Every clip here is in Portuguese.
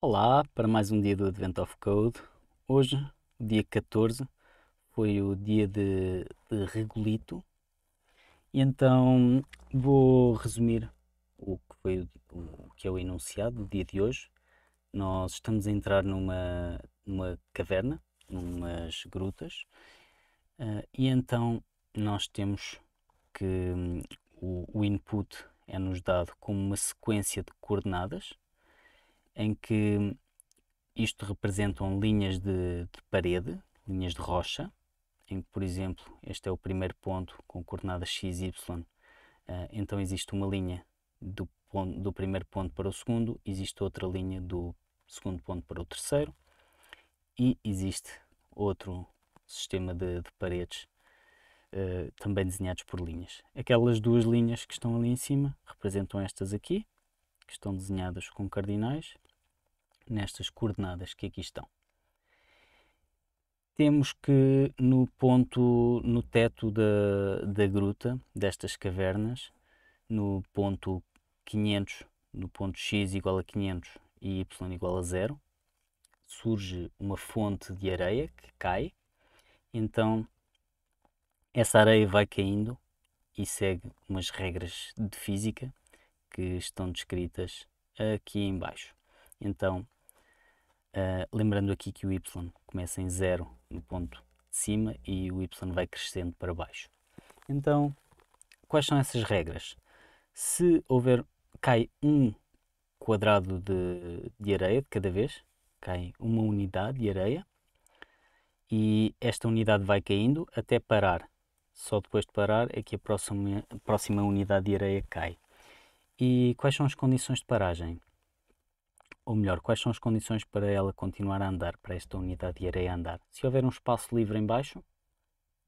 Olá para mais um dia do Advent of Code. Hoje, dia 14, foi o dia de, de Regulito. E então vou resumir o que foi o, que é o enunciado do dia de hoje. Nós estamos a entrar numa, numa caverna, numas grutas, uh, e então nós temos que um, o, o input é-nos dado como uma sequência de coordenadas em que isto representam linhas de, de parede, linhas de rocha, em que, por exemplo, este é o primeiro ponto com coordenadas x, e y. Eh, então existe uma linha do, ponto, do primeiro ponto para o segundo, existe outra linha do segundo ponto para o terceiro e existe outro sistema de, de paredes uh, também desenhados por linhas. Aquelas duas linhas que estão ali em cima representam estas aqui, que estão desenhadas com cardinais, nestas coordenadas que aqui estão. Temos que no ponto, no teto da, da gruta, destas cavernas, no ponto 500, no ponto x igual a 500 e y igual a zero, surge uma fonte de areia que cai, então essa areia vai caindo e segue umas regras de física que estão descritas aqui embaixo. Então, Uh, lembrando aqui que o y começa em zero no ponto de cima e o y vai crescendo para baixo. Então, quais são essas regras? Se houver, cai um quadrado de, de areia de cada vez, cai uma unidade de areia, e esta unidade vai caindo até parar. Só depois de parar é que a próxima, a próxima unidade de areia cai. E quais são as condições de paragem? ou melhor, quais são as condições para ela continuar a andar, para esta unidade de areia andar. Se houver um espaço livre em baixo,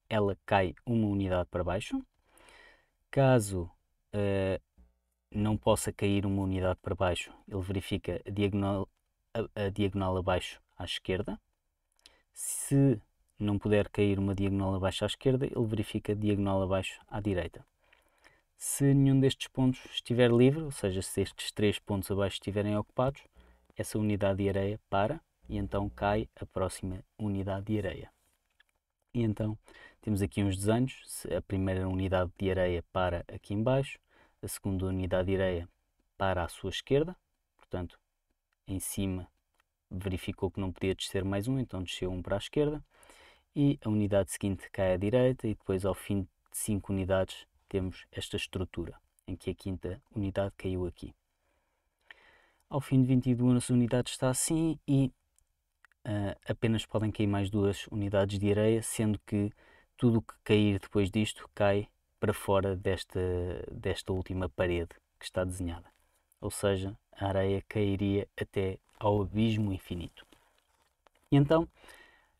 ela cai uma unidade para baixo. Caso uh, não possa cair uma unidade para baixo, ele verifica a diagonal, a, a diagonal abaixo à esquerda. Se não puder cair uma diagonal abaixo à esquerda, ele verifica a diagonal abaixo à direita. Se nenhum destes pontos estiver livre, ou seja, se estes três pontos abaixo estiverem ocupados, essa unidade de areia para e então cai a próxima unidade de areia. E então temos aqui uns desenhos, a primeira unidade de areia para aqui embaixo, a segunda unidade de areia para a sua esquerda, portanto em cima verificou que não podia descer mais um, então desceu um para a esquerda, e a unidade seguinte cai à direita e depois ao fim de 5 unidades temos esta estrutura, em que a quinta unidade caiu aqui. Ao fim de 22 unidades está assim e uh, apenas podem cair mais duas unidades de areia, sendo que tudo o que cair depois disto cai para fora desta, desta última parede que está desenhada. Ou seja, a areia cairia até ao abismo infinito. E então,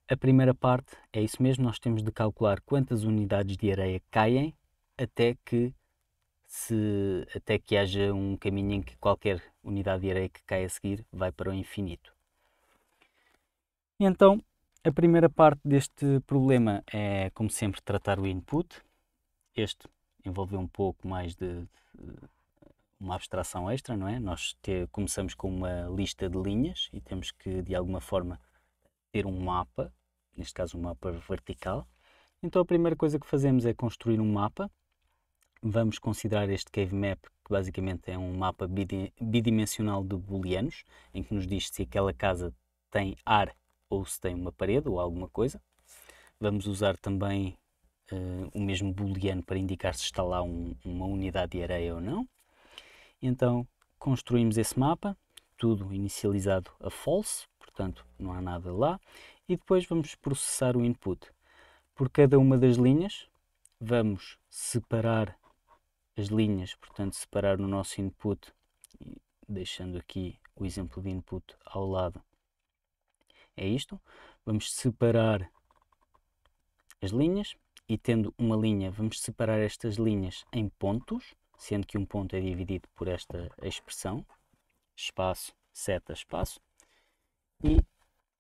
a primeira parte é isso mesmo, nós temos de calcular quantas unidades de areia caem até que se até que haja um caminho em que qualquer unidade de areia que caia a seguir vai para o infinito. Então, a primeira parte deste problema é, como sempre, tratar o input. Este envolveu um pouco mais de, de uma abstração extra, não é? Nós te, começamos com uma lista de linhas e temos que, de alguma forma, ter um mapa, neste caso um mapa vertical. Então a primeira coisa que fazemos é construir um mapa vamos considerar este cave map, que basicamente é um mapa bidimensional de booleanos, em que nos diz se aquela casa tem ar ou se tem uma parede ou alguma coisa. Vamos usar também uh, o mesmo booleano para indicar se está lá um, uma unidade de areia ou não. Então construímos esse mapa, tudo inicializado a false, portanto não há nada lá, e depois vamos processar o input. Por cada uma das linhas, vamos separar as linhas, portanto separar o nosso input, deixando aqui o exemplo de input ao lado. É isto. Vamos separar as linhas e tendo uma linha, vamos separar estas linhas em pontos, sendo que um ponto é dividido por esta expressão, espaço, seta, espaço. E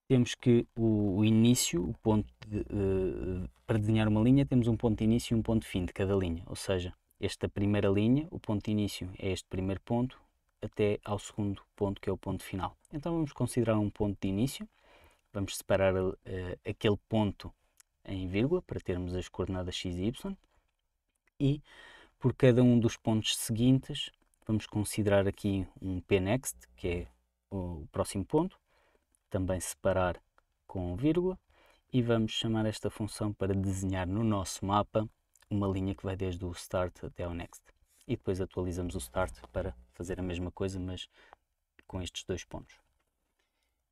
temos que o, o início, o ponto de, uh, para desenhar uma linha, temos um ponto de início e um ponto de fim de cada linha, ou seja, esta primeira linha, o ponto de início é este primeiro ponto, até ao segundo ponto, que é o ponto final. Então vamos considerar um ponto de início, vamos separar uh, aquele ponto em vírgula para termos as coordenadas x e y, e por cada um dos pontos seguintes vamos considerar aqui um pnext, que é o próximo ponto, também separar com vírgula, e vamos chamar esta função para desenhar no nosso mapa uma linha que vai desde o start até ao next. E depois atualizamos o start para fazer a mesma coisa, mas com estes dois pontos.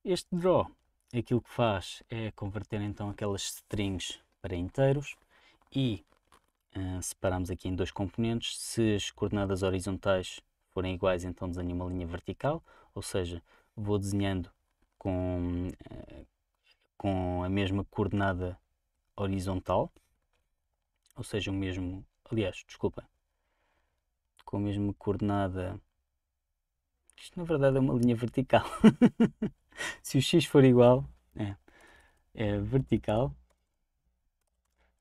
Este draw, aquilo que faz é converter então aquelas strings para inteiros e uh, separamos aqui em dois componentes. Se as coordenadas horizontais forem iguais, então desenho uma linha vertical, ou seja, vou desenhando com, uh, com a mesma coordenada horizontal, ou seja, o mesmo, aliás, desculpa com a mesma coordenada. Isto na verdade é uma linha vertical. Se o x for igual, é, é vertical.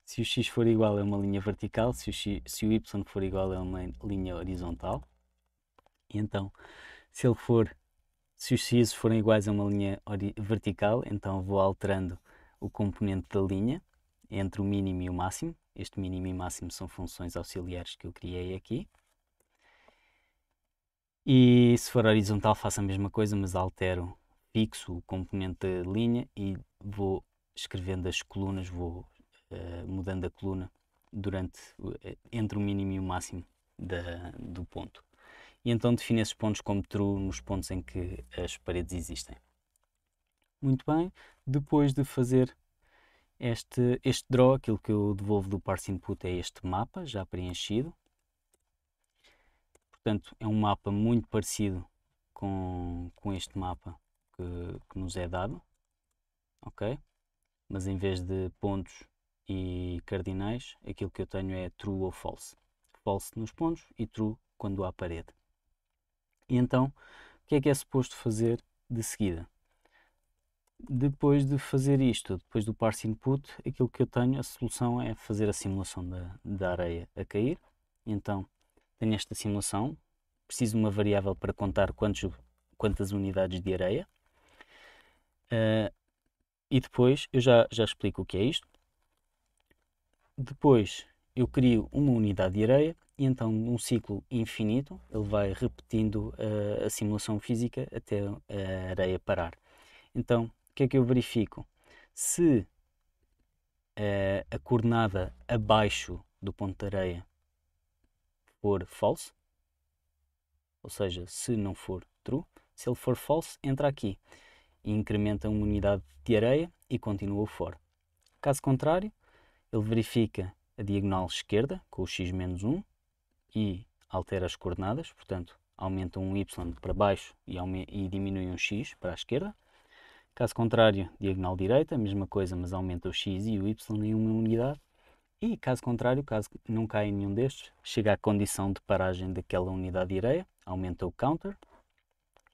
Se o x for igual é uma linha vertical, se o, x, se o y for igual é uma linha horizontal. E então, se ele for, se os x forem iguais a é uma linha vertical, então vou alterando o componente da linha entre o mínimo e o máximo, este mínimo e máximo são funções auxiliares que eu criei aqui. E se for horizontal faço a mesma coisa, mas altero, fixo o componente da linha e vou escrevendo as colunas, vou uh, mudando a coluna durante, eh, entre o mínimo e o máximo da, do ponto. E então defino esses pontos como true nos pontos em que as paredes existem. Muito bem, depois de fazer este, este draw, aquilo que eu devolvo do parse input é este mapa já preenchido. Portanto, é um mapa muito parecido com, com este mapa que, que nos é dado. Ok? Mas em vez de pontos e cardinais, aquilo que eu tenho é true ou false. False nos pontos e true quando há parede. E então, o que é que é suposto fazer de seguida? depois de fazer isto, depois do parse input, aquilo que eu tenho, a solução é fazer a simulação da, da areia a cair. Então, tenho esta simulação, preciso de uma variável para contar quantos, quantas unidades de areia. Uh, e depois, eu já, já explico o que é isto. Depois, eu crio uma unidade de areia e então num ciclo infinito ele vai repetindo uh, a simulação física até a areia parar. Então que é que eu verifico? Se uh, a coordenada abaixo do ponto de areia for false, ou seja, se não for true, se ele for false, entra aqui e incrementa uma unidade de areia e continua o for. Caso contrário, ele verifica a diagonal esquerda com o x menos 1 e altera as coordenadas, portanto aumenta um y para baixo e, e diminui um x para a esquerda. Caso contrário, diagonal direita, mesma coisa, mas aumenta o x e o y em uma unidade. E caso contrário, caso não caia nenhum destes, chega à condição de paragem daquela unidade de areia, aumenta o counter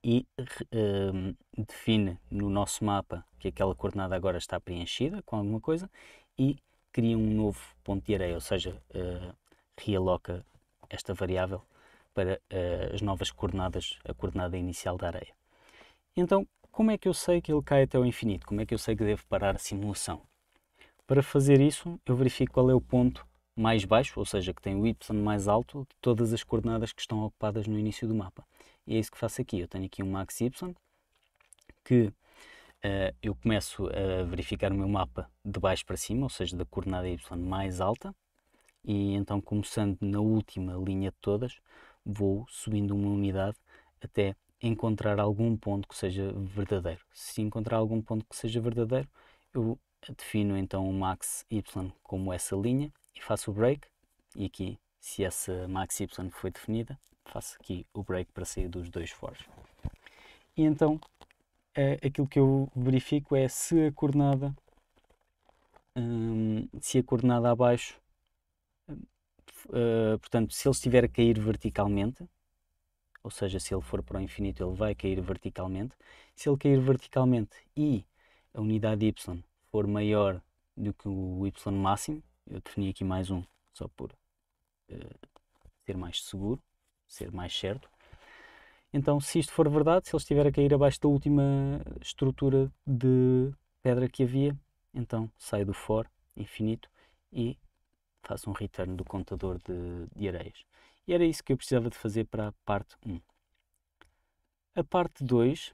e um, ehm, define no nosso mapa que aquela coordenada agora está preenchida com alguma coisa e cria um novo ponto de areia, ou seja, uh, realoca esta variável para uh, as novas coordenadas, a coordenada inicial da areia. Então, como é que eu sei que ele cai até o infinito? Como é que eu sei que devo parar a simulação? Para fazer isso, eu verifico qual é o ponto mais baixo, ou seja, que tem o y mais alto de todas as coordenadas que estão ocupadas no início do mapa. E é isso que faço aqui. Eu tenho aqui um max y que uh, eu começo a verificar o meu mapa de baixo para cima, ou seja, da coordenada y mais alta. E então, começando na última linha de todas, vou subindo uma unidade até encontrar algum ponto que seja verdadeiro. Se encontrar algum ponto que seja verdadeiro, eu defino então o max y como essa linha e faço o break. E aqui, se essa max y foi definida, faço aqui o break para sair dos dois fores. E então, é aquilo que eu verifico é se a coordenada, hum, se a coordenada abaixo, hum, eh, portanto, se ele estiver a cair verticalmente, ou seja, se ele for para o infinito, ele vai cair verticalmente. Se ele cair verticalmente e a unidade y for maior do que o y máximo, eu defini aqui mais um só por uh, ser mais seguro, ser mais certo. Então, se isto for verdade, se ele estiver a cair abaixo da última estrutura de pedra que havia, então saio do for infinito e faço um return do contador de, de areias. E era isso que eu precisava de fazer para a parte 1. A parte 2,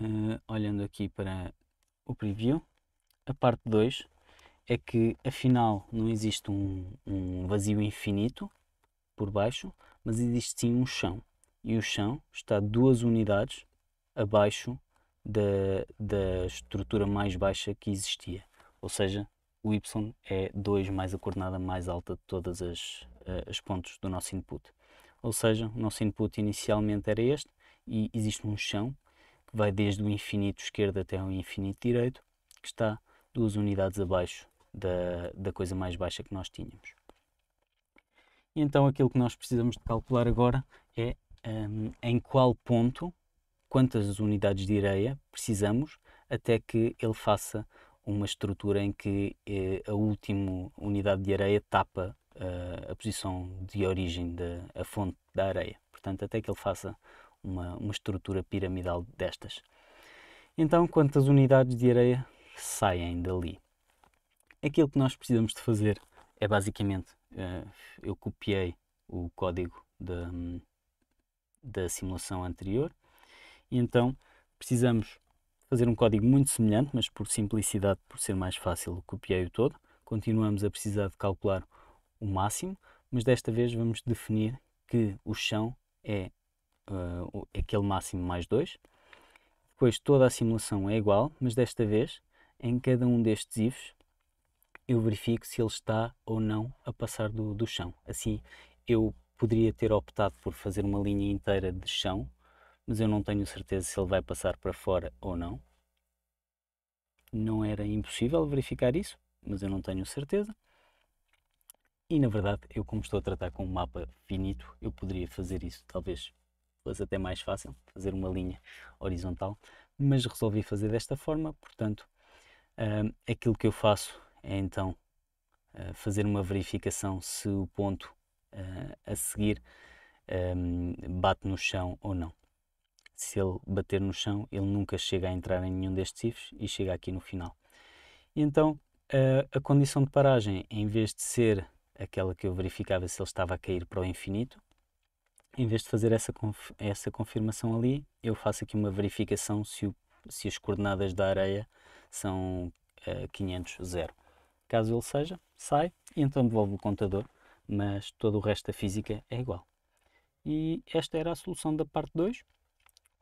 uh, eh, olhando aqui para o preview, a parte 2 é que afinal não existe um, um vazio infinito por baixo, mas existe sim um chão. E o chão está duas unidades abaixo da, da estrutura mais baixa que existia. Ou seja, o y é 2 mais a coordenada mais alta de todas as, eh, as pontos do nosso input. Ou seja, o nosso input inicialmente era este e existe um chão que vai desde o infinito esquerdo até o infinito direito, que está duas unidades abaixo da, da coisa mais baixa que nós tínhamos. E então aquilo que nós precisamos de calcular agora é um, em qual ponto, quantas unidades de areia precisamos até que ele faça uma estrutura em que eh, a última unidade de areia tapa a, eh, a posição de origem da fonte da areia. Portanto, até que ele faça uma, uma estrutura piramidal destas. Então, quantas unidades de areia saem dali? Aquilo que nós precisamos de fazer é basicamente, eh, eu copiei o código da simulação anterior, e então precisamos fazer um código muito semelhante, mas por simplicidade, por ser mais fácil, copiei-o todo. Continuamos a precisar de calcular o máximo, mas desta vez vamos definir que o chão é uh, aquele máximo mais 2. Depois toda a simulação é igual, mas desta vez em cada um destes ifs eu verifico se ele está ou não a passar do, do chão. Assim eu poderia ter optado por fazer uma linha inteira de chão mas eu não tenho certeza se ele vai passar para fora ou não. Não era impossível verificar isso, mas eu não tenho certeza. E na verdade, eu como estou a tratar com um mapa finito, eu poderia fazer isso, talvez fosse até mais fácil, fazer uma linha horizontal, mas resolvi fazer desta forma, portanto, hum, aquilo que eu faço é então uh, fazer uma verificação se o ponto uh, a seguir um, bate no chão ou não se ele bater no chão, ele nunca chega a entrar em nenhum destes ifs e chega aqui no final. E então, a, a condição de paragem, em vez de ser aquela que eu verificava se ele estava a cair para o infinito, em vez de fazer essa, conf essa confirmação ali, eu faço aqui uma verificação se, o, se as coordenadas da areia são uh, 500, 0. Caso ele seja, sai e então devolvo o contador, mas todo o resto da física é igual. E esta era a solução da parte 2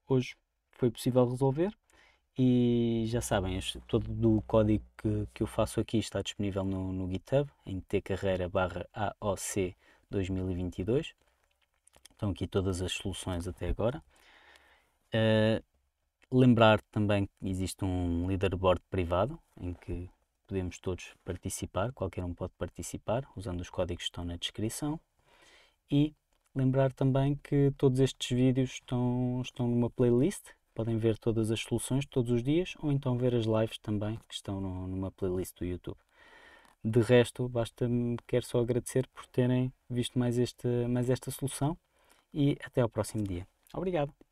hoje foi possível resolver. E já sabem, todo o código que, que eu faço aqui está disponível no, no GitHub, em tcarreira AOC 2022. Estão aqui todas as soluções até agora. Uh, lembrar também que existe um leaderboard privado, em que podemos todos participar, qualquer um pode participar, usando os códigos que estão na descrição. E Lembrar também que todos estes vídeos estão, estão numa playlist, podem ver todas as soluções todos os dias ou então ver as lives também que estão no, numa playlist do YouTube. De resto, basta-me, quero só agradecer por terem visto mais, este, mais esta solução e até ao próximo dia. Obrigado!